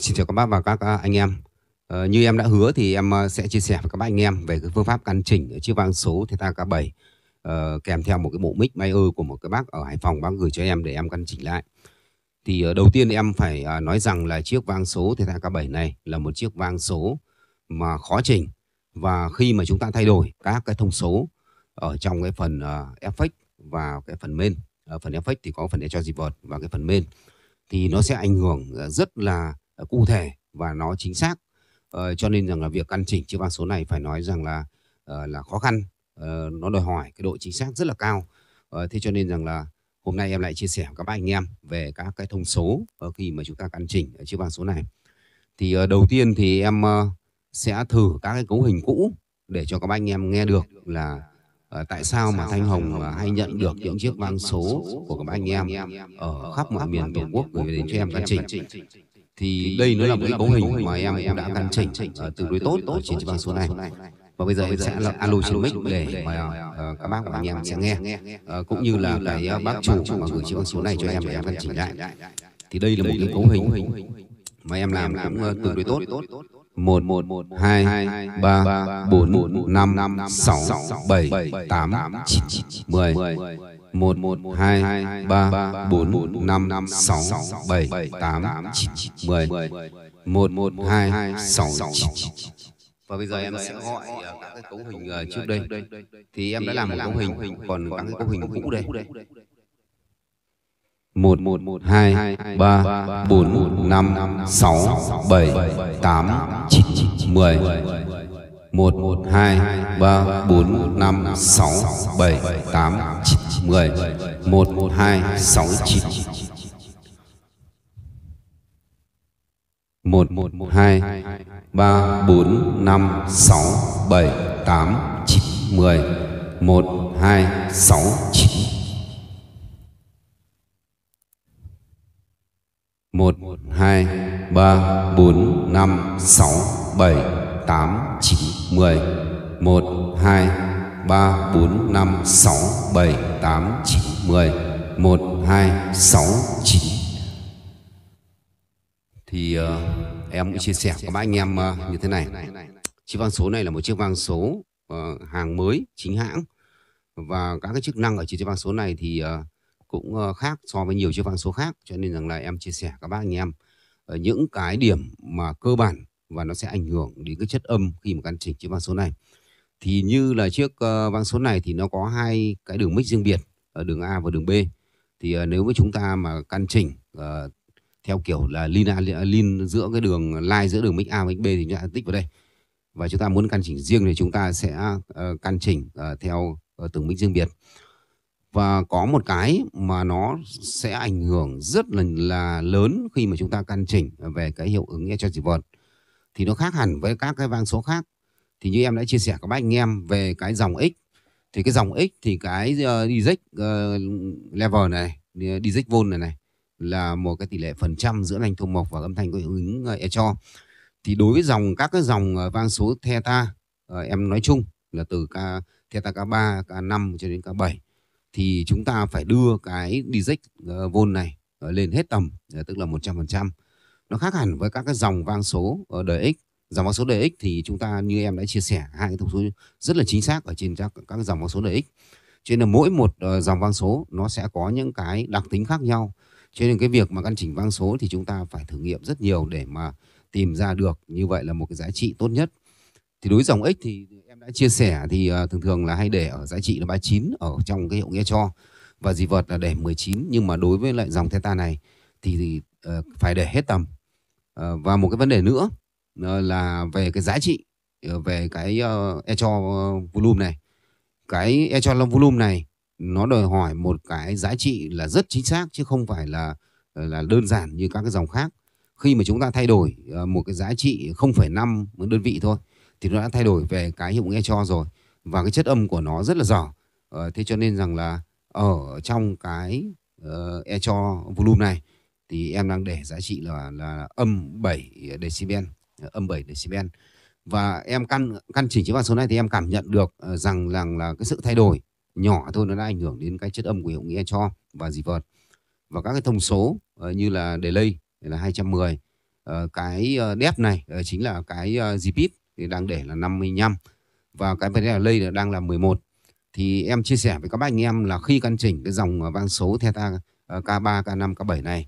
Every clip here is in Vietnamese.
Xin chào các bác và các à, anh em. Ờ, như em đã hứa thì em à, sẽ chia sẻ với các bác anh em về cái phương pháp căn chỉnh chiếc vang số Theta K7 uh, ờ, kèm theo một cái bộ mic Meyer của một cái bác ở Hải Phòng bác gửi cho em để em căn chỉnh lại. Thì uh, đầu tiên em phải uh, nói rằng là chiếc vang số Theta K7 này là một chiếc vang số mà khó chỉnh và khi mà chúng ta thay đổi các cái thông số ở trong cái phần uh, effect và cái phần main, ở phần effect thì có phần để cho dịp vợt và cái phần main thì nó sẽ ảnh hưởng rất là Ờ, cụ thể và nó chính xác ờ, cho nên rằng là việc căn chỉnh chiếc băng số này phải nói rằng là ờ, là khó khăn nó đòi hỏi cái độ chính xác rất là cao thế cho nên rằng là hôm nay em lại chia sẻ với các anh em về các cái thông số khi mà chúng ta căn chỉnh chiếc băng số này thì đầu tiên thì em sẽ thử các cái cấu hình cũ để cho các bạn anh em nghe được là tại sao mà Thanh Hồng hay nhận được những chiếc vang số của các bạn anh em ở khắp mọi miền Tổ quốc gửi đến cho em căn chỉnh thì đây nó là một cái cấu hình mà em em đã căn chỉnh từ đối tốt ở trên băng số này và bây giờ em sẽ là alo trên mic để mà các bác và anh em sẽ nghe cũng như là cái bác chủ mà gửi chiếc băng số này cho em để em căn chỉnh lại thì đây là một cái cấu hình mà em làm cũng ờ, ờ, tương đối tốt một một hai ba bốn năm sáu bảy tám chín mười một hai ba bốn năm sáu bảy tám chín mười một một hai sáu và bây giờ em sẽ gọi à, các cấu hình à, trước đây thì em đã làm một cấu hình còn các cái cấu hình cũ đây một một một hai ba bốn năm sáu bảy tám chín mười một hai ba bốn năm sáu bảy tám chín mười một hai sáu chín một một hai ba bốn năm sáu bảy tám chín mười một hai sáu chín một hai ba bốn năm sáu bảy tám chín 10, 1, 2, 3, 4, 5, 6, 7, 8, 9, 10, 1, 2, 6, 9. Thì uh, em cũng chia sẻ với các anh em uh, như thế này. Chiếc vang số này là một chiếc vang số uh, hàng mới, chính hãng. Và các cái chức năng ở chiếc vang số này thì uh, cũng uh, khác so với nhiều chiếc vang số khác. Cho nên rằng là em chia sẻ các bác anh em uh, những cái điểm mà cơ bản và nó sẽ ảnh hưởng đến cái chất âm khi mà căn chỉnh chiếc vang số này thì như là chiếc uh, vang số này thì nó có hai cái đường mic riêng biệt ở đường A và đường B thì uh, nếu mà chúng ta mà căn chỉnh uh, theo kiểu là lin lin giữa cái đường line giữa đường mic A và mic B thì chúng ta tích vào đây và chúng ta muốn căn chỉnh riêng thì chúng ta sẽ uh, căn chỉnh uh, theo uh, từng mic riêng biệt và có một cái mà nó sẽ ảnh hưởng rất là là lớn khi mà chúng ta căn chỉnh về cái hiệu ứng e cho vợt thì nó khác hẳn với các cái vang số khác thì như em đã chia sẻ các bác anh em về cái dòng X thì cái dòng X thì cái uh, DJ uh, level này ờ, DJ volt này này là một cái tỷ lệ phần trăm giữa thanh thông mộc và âm thanh có hiệu ứng uh, ờ, echo thì đối với dòng các cái dòng uh, vang số theta uh, em nói chung là từ k theta k3 k5 cho đến k7 thì chúng ta phải đưa cái DJ uh, volt này uh, lên hết tầm uh, tức là 100% nó khác hẳn với các cái dòng vang số ở đời x dòng vang số đời x thì chúng ta như em đã chia sẻ hai cái thông số rất là chính xác ở trên các các dòng vang số đời x cho nên là mỗi một ờ, dòng vang số nó sẽ có những cái đặc tính khác nhau cho nên cái việc mà căn chỉnh vang số thì chúng ta phải thử nghiệm rất nhiều để mà tìm ra được như vậy là một cái giá trị tốt nhất thì đối với dòng x thì em đã chia sẻ thì ờ, thường thường là hay để ở giá trị là 39 ở trong cái hiệu nghĩa cho và gì vật là để 19 nhưng mà đối với lại dòng theta này thì, thì ờ, phải để hết tầm Ờ, và một cái vấn đề nữa ờ, là về cái giá trị ờ, về cái echo volume này cái echo volume này nó đòi hỏi một cái giá trị là rất chính xác chứ không phải là là đơn giản như các cái dòng khác khi mà chúng ta thay đổi một cái giá trị 0,5 một đơn vị thôi thì nó đã thay đổi về cái hiệu ứng e cho rồi và cái chất âm của nó rất là giỏ thế cho nên rằng là ở trong cái echo volume này thì em đang để giá trị là là âm 7 decibel âm 7 decibel và em căn căn chỉnh chiếc vào số này thì em cảm nhận được ờ, rằng rằng là cái sự thay đổi nhỏ thôi nó đã ảnh hưởng đến cái chất âm của hiệu nghĩa cho và dì vợt và các cái thông số ờ, như là delay là 210 ờ, cái dép này chính là cái GPIP thì đang để là 55 và cái vấn đề delay đang là 11 thì em chia sẻ với các bác anh em là khi căn chỉnh cái dòng vang số theta K3, K5, K7 này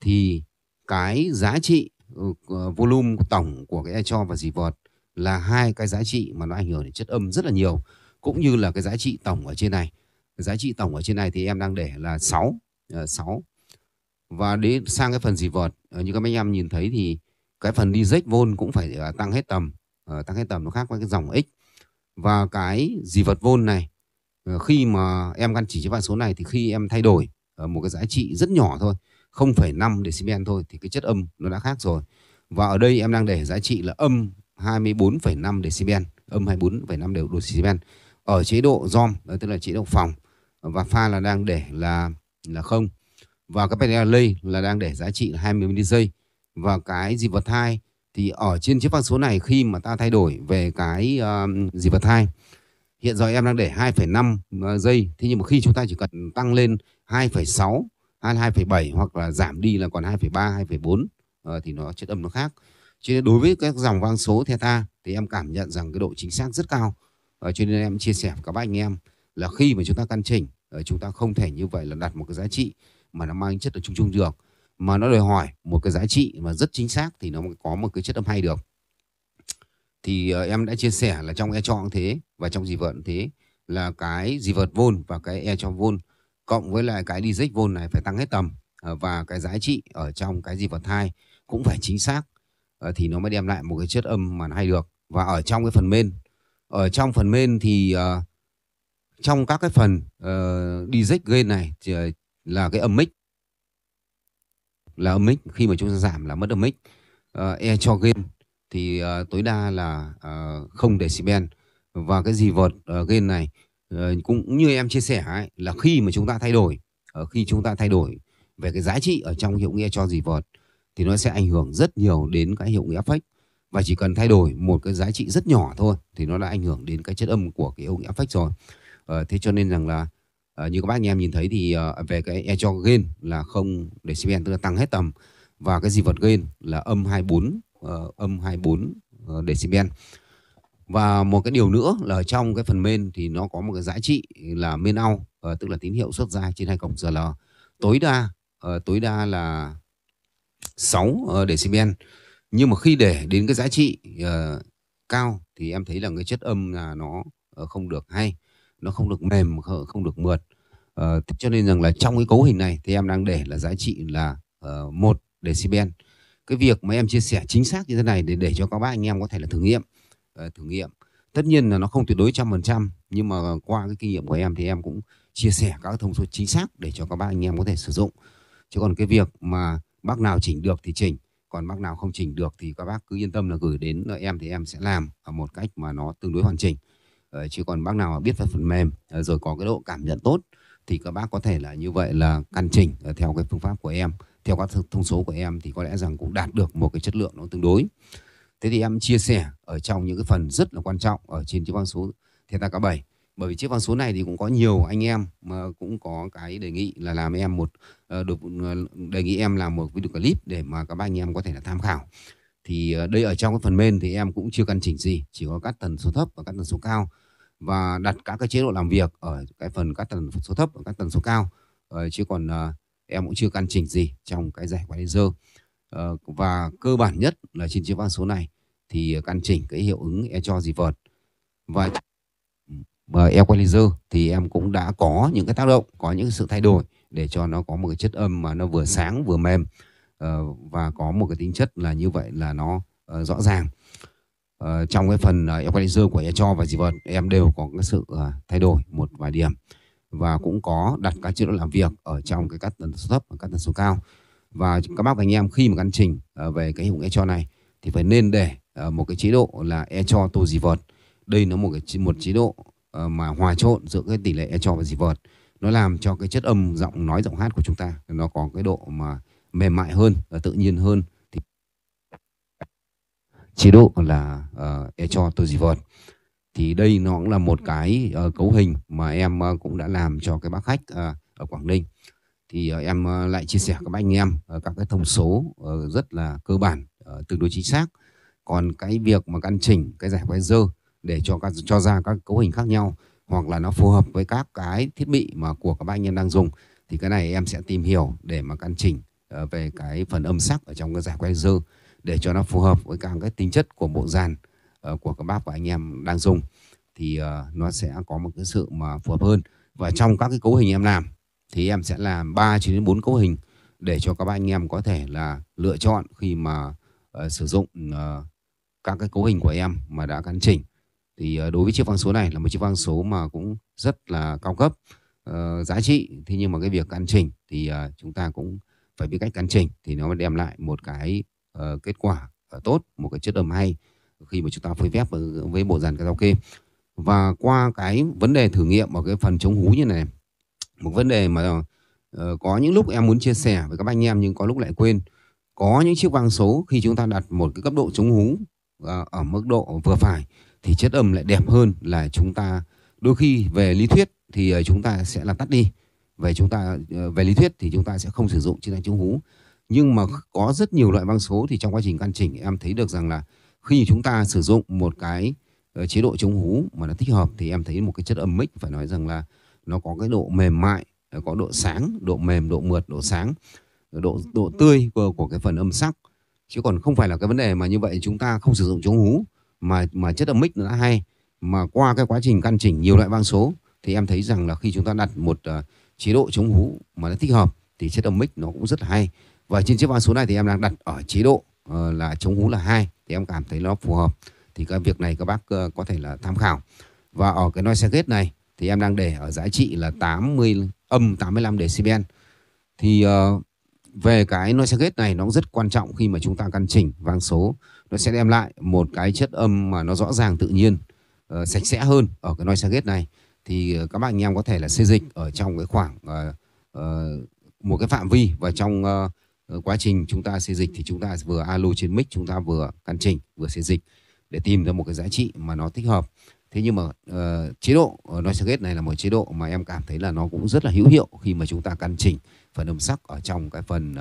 thì cái giá trị ừ, ờ, volume tổng của cái cho và dì vọt là hai cái giá trị mà nó ảnh hưởng đến chất âm rất là nhiều cũng như là cái giá trị tổng ở trên này giá trị tổng ở trên này thì em đang để là 6 6 ờ, và đến sang cái phần dì vọt ờ, như các anh em nhìn thấy thì cái phần đi rách vôn cũng phải tăng hết tầm tăng hết tầm nó khác với cái dòng x và cái dì vật vôn này khi mà em căn chỉ chế vào số này thì khi em thay đổi một cái giá trị rất nhỏ thôi 0,5 decibel thôi thì cái chất âm nó đã khác rồi. Và ở đây em đang để giá trị là âm 24,5 decibel, âm 24,5 decibel ở chế độ ROM ờ, tức là chế độ phòng và pha là đang để là là không và cái panel lay là đang để giá trị là 20 mili giây và cái gì vật thai thì ở trên chiếc phác số này khi mà ta thay đổi về cái uh, ờ, gì vật thai hiện giờ em đang để 2,5 giây ờ, thế nhưng mà khi chúng ta chỉ cần tăng lên 2,6 22,7 hoặc là giảm đi là còn 2,3 2,4 ờ, thì nó chất âm nó khác cho nên đối với các dòng vang số theta thì em cảm nhận rằng cái độ chính xác rất cao ờ, cho nên em chia sẻ với các anh em là khi mà chúng ta căn chỉnh ờ, chúng ta không thể như vậy là đặt một cái giá trị mà nó mang chất ở chung chung được mà nó đòi hỏi một cái giá trị mà rất chính xác thì nó mới có một cái chất âm hay được thì em đã chia sẻ là trong e chọn thế và trong dì vợn thế là cái dì vợt vôn và cái e cho vôn cộng với lại cái đi vôn này phải tăng hết tầm ờ, và cái giá trị ở trong cái gì vật thai cũng phải chính xác ờ, thì nó mới đem lại một cái chất âm mà hay được và ở trong cái phần main ở trong phần main thì ờ, trong các cái phần uh, DJ gain này thì là cái âm mic là âm mic khi mà chúng ta giảm là mất âm mic e cho gain thì tối đa là uh, 0 decibel và cái gì vợt uh, gain này Ờ, cũng như em chia sẻ ấy, là khi mà chúng ta thay đổi ờ, khi chúng ta thay đổi về cái giá trị ở trong hiệu nghĩa cho gì vọt thì nó sẽ ảnh hưởng rất nhiều đến cái hiệu nghĩa fake và chỉ cần thay đổi một cái giá trị rất nhỏ thôi thì nó đã ảnh hưởng đến cái chất âm của cái hiệu nghĩa fake rồi à, thế cho nên rằng là à, như các bác anh em nhìn thấy thì à, về cái e cho gain là không decibel tức là tăng hết tầm và cái gì vật gain là âm 24 uh, âm 24 uh, decibel và một cái điều nữa là trong cái phần main thì nó có một cái giá trị là main out uh, tức là tín hiệu xuất ra trên hai cổng GL tối đa uh, tối đa là 6 uh, ờ, decibel nhưng mà khi để đến cái giá trị uh, cao thì em thấy là cái chất âm là nó uh, không được hay nó không được mềm không được mượt uh, cho nên rằng là trong cái cấu hình này thì em đang để là giá trị là uh, 1 decibel cái việc mà em chia sẻ chính xác như thế này để để cho các bác anh em có thể là thử nghiệm thử nghiệm tất nhiên là nó không tuyệt đối trăm phần trăm nhưng mà qua cái kinh nghiệm của em thì em cũng chia sẻ các thông số chính xác để cho các bác anh em có thể sử dụng chứ còn cái việc mà bác nào chỉnh được thì chỉnh còn bác nào không chỉnh được thì các bác cứ yên tâm là gửi đến em thì em sẽ làm ở một cách mà nó tương đối hoàn chỉnh chứ còn bác nào mà biết về phần mềm ờ, rồi có cái độ cảm nhận tốt thì các bác có thể là như vậy là căn chỉnh ờ, theo cái phương pháp của em theo các thông số của em thì có lẽ rằng cũng đạt được một cái chất lượng nó tương đối thế thì em chia sẻ ở trong những cái phần rất là quan trọng ở trên chiếc vang số thiên ta cá bảy bởi vì chiếc vang số này thì cũng có nhiều anh em mà cũng có cái đề nghị là làm em một ờ, được ờ, đề nghị em làm một video clip để mà các anh em có thể là tham khảo thì ờ, đây ở trong cái phần main thì em cũng chưa căn chỉnh gì chỉ có cắt tần số thấp và cắt tần số cao và đặt các cái chế độ làm việc ở cái phần cắt tần số thấp và cắt tần số cao ờ, chứ còn em cũng chưa căn chỉnh gì trong cái giải quả laser Ờ, và cơ bản nhất là trên chiếc vang số này thì căn chỉnh cái hiệu ứng e cho gì vợt và và equalizer thì em cũng đã có những cái tác động có những sự thay đổi để cho nó có một cái chất âm mà nó vừa ừ. sáng vừa mềm ờ, và có một cái tính chất là như vậy là nó ờ, rõ ràng trong cái phần equalizer của echo và gì vợt em đều có cái sự thay đổi một vài điểm và cũng có đặt các chế độ làm việc ở trong cái cắt tần số thấp và cắt tần số cao và các bác và anh em khi mà căn trình ờ, về cái hiệu echo này thì phải nên để ờ, một cái chế độ là echo tô dì vợt đây nó một cái một chế độ ờ, mà hòa trộn giữa cái tỷ lệ echo và dì vợt nó làm cho cái chất âm giọng nói giọng hát của chúng ta nó có cái độ mà mềm mại hơn tự nhiên hơn thì chế độ là uh, echo tô dì vợt thì đây nó cũng là một cái uh, cấu hình mà em uh, cũng đã làm cho cái bác khách uh, ở Quảng Ninh thì ờ, em ờ, lại chia sẻ ừ. các anh em ờ, các cái thông số rất là cơ bản tương đối chính xác còn cái việc mà căn chỉnh cái giải quay dơ để cho các cho ra các cấu hình khác nhau hoặc là nó phù hợp với các cái thiết bị mà của các anh em đang dùng thì cái này em sẽ tìm hiểu để mà căn chỉnh về cái phần âm sắc ở trong cái giải quay dơ để cho nó phù hợp với các cái tính chất của bộ dàn của các bác và anh em đang dùng thì nó sẽ có một cái sự mà phù hợp hơn và trong các cái cấu hình em làm thì em sẽ làm 3 cho đến 4 cấu hình để cho các bạn anh em có thể là lựa chọn khi mà uh, sử dụng uh, các cái cấu hình của em mà đã căn chỉnh. Thì uh, đối với chiếc vang số này là một chiếc vang số mà cũng rất là cao cấp, uh, giá trị. Thế nhưng mà cái việc căn chỉnh thì uh, chúng ta cũng phải biết cách căn chỉnh thì nó mới đem lại một cái uh, kết quả tốt, một cái chất âm hay khi mà chúng ta phối phép với bộ dàn karaoke. Và qua cái vấn đề thử nghiệm ở cái phần chống hú như này một vấn đề mà uh, có những lúc em muốn chia sẻ với các anh em nhưng có lúc lại quên có những chiếc vang số khi chúng ta đặt một cái cấp độ chống hú uh, ở mức độ vừa phải thì chất âm lại đẹp hơn là chúng ta đôi khi về lý thuyết thì uh, chúng ta sẽ là tắt đi về chúng ta uh, về lý thuyết thì chúng ta sẽ không sử dụng chức năng chống hú nhưng mà có rất nhiều loại vang số thì trong quá trình căn chỉnh em thấy được rằng là khi chúng ta sử dụng một cái chế độ chống hú mà nó thích hợp thì em thấy một cái chất âm mic phải nói rằng là nó có cái độ mềm mại có độ sáng độ mềm độ mượt độ sáng độ độ tươi của, của cái phần âm sắc chứ còn không phải là cái vấn đề mà như vậy chúng ta không sử dụng chống hú mà mà chất âm mic nó đã hay mà qua cái quá trình căn chỉnh nhiều loại vang số thì em thấy rằng là khi chúng ta đặt một uh, chế độ chống hú mà nó thích hợp thì chất âm mic nó cũng rất là hay và trên chiếc vang số này thì em đang đặt ở chế độ uh, là chống hú là hai thì em cảm thấy nó phù hợp thì cái việc này các bác uh, có thể là tham khảo và ở cái noise gate này thì em đang để ở giá trị là 80 âm 85 decibel thì uh, về cái noise gate này nó rất quan trọng khi mà chúng ta căn chỉnh vang số nó sẽ đem lại một cái chất âm mà nó rõ ràng tự nhiên uh, sạch sẽ hơn ở cái noise gate này thì uh, các bạn anh em có thể là xây dịch ở trong cái khoảng uh, uh, một cái phạm vi và trong uh, quá trình chúng ta xây dịch thì chúng ta vừa alo trên mic chúng ta vừa căn chỉnh vừa xây dịch để tìm ra một cái giá trị mà nó thích hợp thế nhưng mà uh, chế độ ờ, noise gate này là một chế độ mà em cảm thấy là nó cũng rất là hữu hiệu khi mà chúng ta căn chỉnh phần âm sắc ở trong cái phần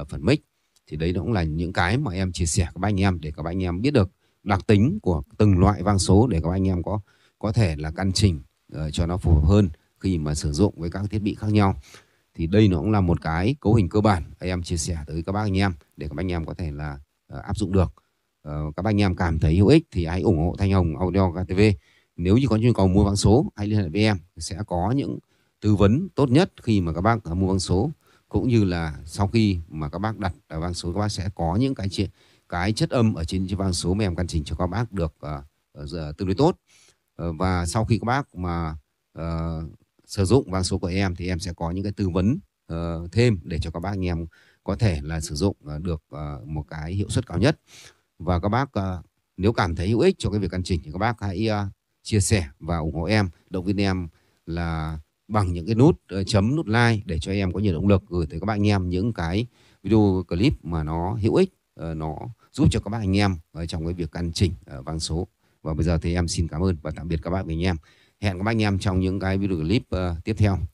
uh, phần mic thì đấy cũng là những cái mà em chia sẻ các anh em để các anh em biết được đặc tính của từng loại vang số để các anh em có có thể là căn chỉnh uh, cho nó phù hợp hơn khi mà sử dụng với các thiết bị khác nhau thì đây nó cũng là một cái cấu hình cơ bản em chia sẻ tới các bác anh em để các anh em có thể là uh, áp dụng được Ờ, các anh em cảm thấy hữu ích thì hãy ủng hộ Thanh Hồng Audio KTV. Nếu như có nhu cầu mua vàng số, hãy liên hệ với em sẽ có những tư vấn tốt nhất khi mà các bác à, mua vàng số cũng như là sau khi mà các bác đặt vàng số các bác sẽ có những cái chuyện cái chất âm ở trên vang số mà em căn chỉnh cho các bác được uh, uh, tương đối tốt uh, và sau khi các bác mà uh, sử dụng vang số của em thì em sẽ có những cái tư vấn uh, thêm để cho các bác anh em có thể là sử dụng uh, được uh, một cái hiệu suất cao nhất và các bác ờ, nếu cảm thấy hữu ích cho cái việc căn chỉnh thì các bác hãy ờ, chia sẻ và ủng hộ em động viên em là bằng những cái nút ờ, chấm nút like để cho em có nhiều động lực gửi tới các bạn anh em những cái video clip mà nó hữu ích nó giúp cho các bạn anh em trong cái việc căn chỉnh vang số và bây giờ thì em xin cảm ơn và tạm biệt các bạn anh em hẹn các bạn anh em trong những cái video clip tiếp theo